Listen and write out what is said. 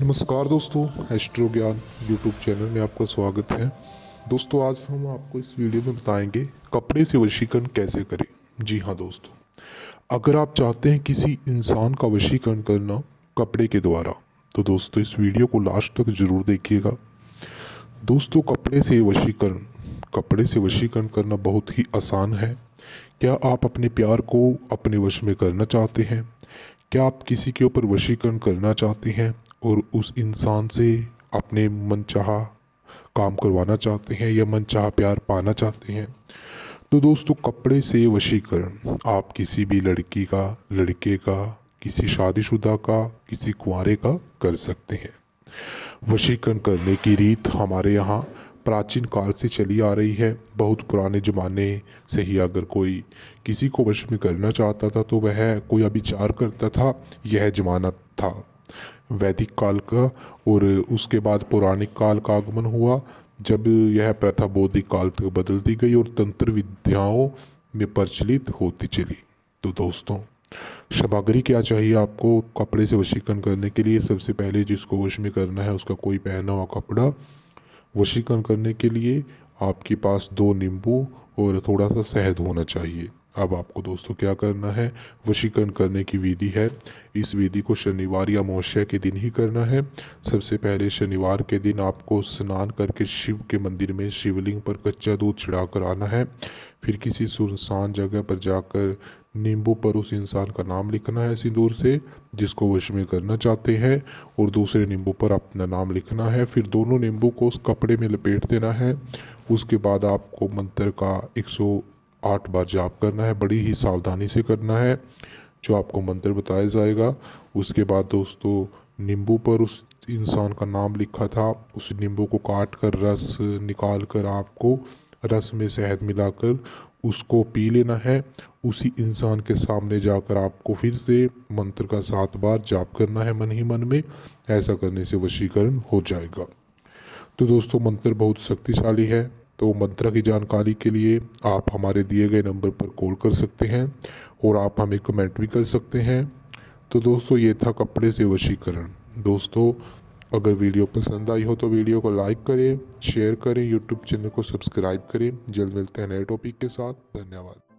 नमस्कार दोस्तों एस्ट्रो ज्ञान यूट्यूब चैनल में आपका स्वागत है दोस्तों आज हम आपको इस वीडियो में बताएंगे कपड़े से वशीकरण कैसे करें जी हाँ दोस्तों अगर आप चाहते हैं किसी इंसान का वशीकरण करना कपड़े के द्वारा तो दोस्तों इस वीडियो को लास्ट तक ज़रूर देखिएगा दोस्तों कपड़े से वशीकरण कपड़े से वशीकरण करना बहुत ही आसान है क्या आप अपने प्यार को अपने वश में करना चाहते हैं क्या आप किसी के ऊपर वशीकरण करना चाहते हैं और उस इंसान से अपने मनचाहा काम करवाना चाहते हैं या मनचाहा प्यार पाना चाहते हैं तो दोस्तों कपड़े से वशीकरण आप किसी भी लड़की का लड़के का किसी शादीशुदा का किसी कुंवारे का कर सकते हैं वशीकरण करने की रीत हमारे यहाँ प्राचीन काल से चली आ रही है बहुत पुराने ज़माने से ही अगर कोई किसी को वश में करना चाहता था तो वह कोई अभिचार करता था यह जमाना था वैदिक काल का और उसके बाद पौराणिक काल का आगमन हुआ जब यह प्रथा बौद्धिक काल तक बदल दी गई और तंत्र विद्याओं में प्रचलित होती चली तो दोस्तों सामग्री क्या चाहिए आपको कपड़े से वशीकरण करने के लिए सबसे पहले जिसको वश में करना है उसका कोई पहना हुआ कपड़ा वशीकरण करने के लिए आपके पास दो नींबू और थोड़ा सा शहद होना चाहिए अब आपको दोस्तों क्या करना है वशीकरण करने की विधि है इस विधि को शनिवार या अमावस्या के दिन ही करना है सबसे पहले शनिवार के दिन आपको स्नान करके शिव के मंदिर में शिवलिंग पर कच्चा दूध चढ़ा कर आना है फिर किसी सुनसान जगह पर जाकर नींबू पर उस इंसान का नाम लिखना है सिंदूर से जिसको वश में करना चाहते हैं और दूसरे नींबू पर अपना नाम लिखना है फिर दोनों नींबू को उस कपड़े में लपेट देना है उसके बाद आपको मंत्र का एक आठ बार जाप करना है बड़ी ही सावधानी से करना है जो आपको मंत्र बताया जाएगा उसके बाद दोस्तों नींबू पर उस इंसान का नाम लिखा था उस नींबू को काट कर रस निकाल कर आपको रस में शहद मिलाकर उसको पी लेना है उसी इंसान के सामने जाकर आपको फिर से मंत्र का सात बार जाप करना है मन ही मन में ऐसा करने से वशीकरण हो जाएगा तो दोस्तों मंत्र बहुत शक्तिशाली है तो मंत्रा की जानकारी के लिए आप हमारे दिए गए नंबर पर कॉल कर सकते हैं और आप हमें कमेंट भी कर सकते हैं तो दोस्तों ये था कपड़े से वशीकरण दोस्तों अगर वीडियो पसंद आई हो तो वीडियो को लाइक करें शेयर करें यूट्यूब चैनल को सब्सक्राइब करें जल्द मिलते हैं नए टॉपिक के साथ धन्यवाद